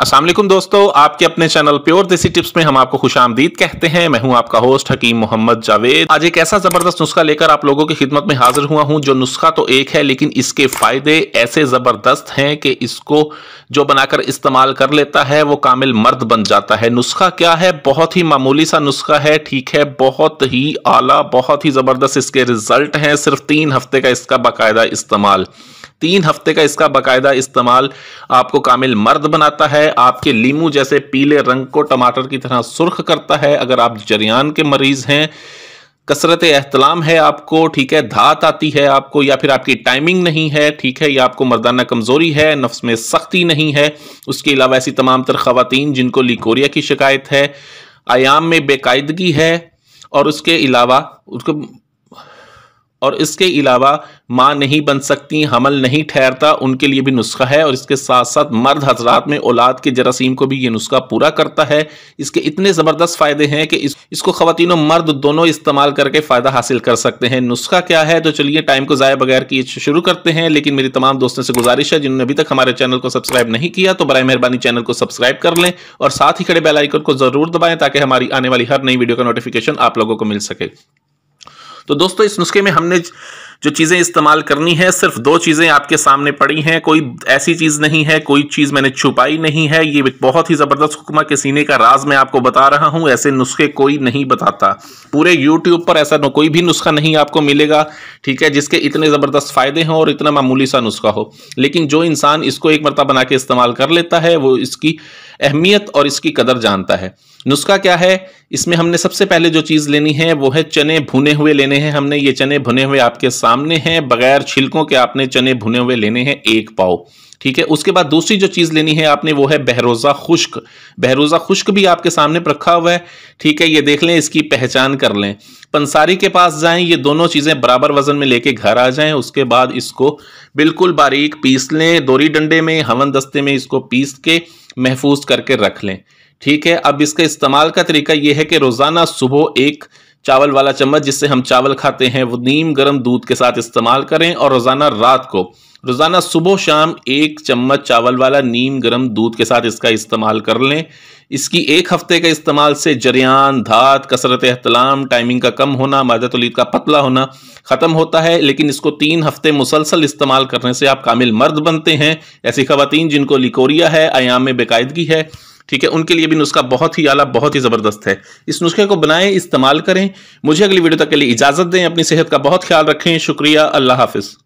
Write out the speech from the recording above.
असल दोस्तों आपके अपने चैनल प्योर देसी टिप्स में हम आपको खुश आमदीद कहते हैं मैं हूं आपका होस्ट हकीम मोहम्मद जावेद आज एक ऐसा जबरदस्त नुस्खा लेकर आप लोगों की खिदमत में हाजिर हुआ हूं जो नुस्खा तो एक है लेकिन इसके फायदे ऐसे जबरदस्त हैं कि इसको जो बनाकर इस्तेमाल कर लेता है वो कामिल मर्द बन जाता है नुस्खा क्या है बहुत ही मामूली सा नुस्खा है ठीक है बहुत ही आला बहुत ही जबरदस्त इसके रिजल्ट हैं सिर्फ तीन हफ्ते का इसका बाकायदा इस्तेमाल तीन हफ्ते का इसका बाकायदा इस्तेमाल आपको कामिल मर्द बनाता है आपके लीमू जैसे पीले रंग को टमाटर की तरह सुर्ख करता है अगर आप जरियान के मरीज हैं कसरत एहतलाम है आपको ठीक है धात आती है आपको या फिर आपकी टाइमिंग नहीं है ठीक है या आपको मर्दाना कमज़ोरी है नफ्स में सख्ती नहीं है उसके अलावा ऐसी तमाम तर खातन जिनको लिकोरिया की शिकायत है आयाम में बेकायदगी है और उसके अलावा उसको और इसके अलावा माँ नहीं बन सकती हमल नहीं ठहरता उनके लिए भी नुस्खा है और इसके साथ साथ मर्द हजरात में औलाद के जरासीम को भी ये नुस्खा पूरा करता है इसके इतने ज़बरदस्त फ़ायदे हैं कि इस, इसको ख़वान मर्द दोनों इस्तेमाल करके फ़ायदा हासिल कर सकते हैं नुस्खा क्या है तो चलिए टाइम को ज़ाय बगैर किए शुरू करते हैं लेकिन मेरी तमाम दोस्तों से गुजारिश है जिन्होंने अभी तक हमारे चैनल को सब्सक्राइब नहीं किया तो बर मेहरबानी चैनल को सब्सक्राइब कर लें और साथ ही खड़े बेलाइकन को ज़रूर दबाएँ ताकि हमारी आने वाली हर नई वीडियो का नोटिफिकेशन आप लोगों को मिल सके तो दोस्तों इस नुस्खे में हमने जो चीज़ें इस्तेमाल करनी है सिर्फ दो चीज़ें आपके सामने पड़ी हैं कोई ऐसी चीज़ नहीं है कोई चीज़ मैंने छुपाई नहीं है ये बहुत ही ज़बरदस्त हुक्मा के सीने का राज मैं आपको बता रहा हूँ ऐसे नुस्खे कोई नहीं बताता पूरे यूट्यूब पर ऐसा कोई भी नुस्खा नहीं आपको मिलेगा ठीक है जिसके इतने ज़बरदस्त फ़ायदे हों और इतना मामूली सा नुस्खा हो लेकिन जो इंसान इसको एक मरतब बना के इस्तेमाल कर लेता है वो इसकी अहमियत और इसकी कदर जानता है नुस्खा क्या है इसमें हमने सबसे पहले जो चीज़ लेनी है वो है चने भुने हुए लेने हैं हमने ये चने भुने हुए आपके सामने हैं बगैर छिलकों के आपने चने भुने हुए लेने हैं एक पाव ठीक है उसके बाद दूसरी जो चीज़ लेनी है आपने वो है बहरोज़ा खुश्क बहरोज़ा खुश्क भी आपके सामने रखा हुआ है ठीक है ये देख लें इसकी पहचान कर लें पंसारी के पास जाएं ये दोनों चीज़ें बराबर वजन में लेके घर आ जाएं उसके बाद इसको बिल्कुल बारीक पीस लें दोरी डंडे में हवन दस्ते में इसको पीस के महफूज करके रख लें ठीक है अब इसका इस्तेमाल का तरीका यह है कि रोज़ाना सुबह एक चावल वाला चम्मच जिससे हम चावल खाते हैं वो नीम गर्म दूध के साथ इस्तेमाल करें और रोज़ाना रात को रोज़ाना सुबह शाम एक चम्मच चावल वाला नीम गर्म दूध के साथ इसका इस्तेमाल कर लें इसकी एक हफ्ते के इस्तेमाल से जरियान धात कसरत अहतलाम टाइमिंग का कम होना मादतुलीद का पतला होना ख़त्म होता है लेकिन इसको तीन हफ्ते मुसलसल इस्तेमाल करने से आप कामिल मर्द बनते हैं ऐसी खातन जिनको लिकोरिया है आयाम में बेकायदगी है ठीक है उनके लिए भी नुस्खा बहुत ही आला बहुत ही ज़बरदस्त है इस नुस्खे को बनाएं इस्तेमाल करें मुझे अगली वीडियो तक के लिए इजाज़त दें अपनी सेहत का बहुत ख्याल रखें शुक्रिया अल्लाह हाफिज़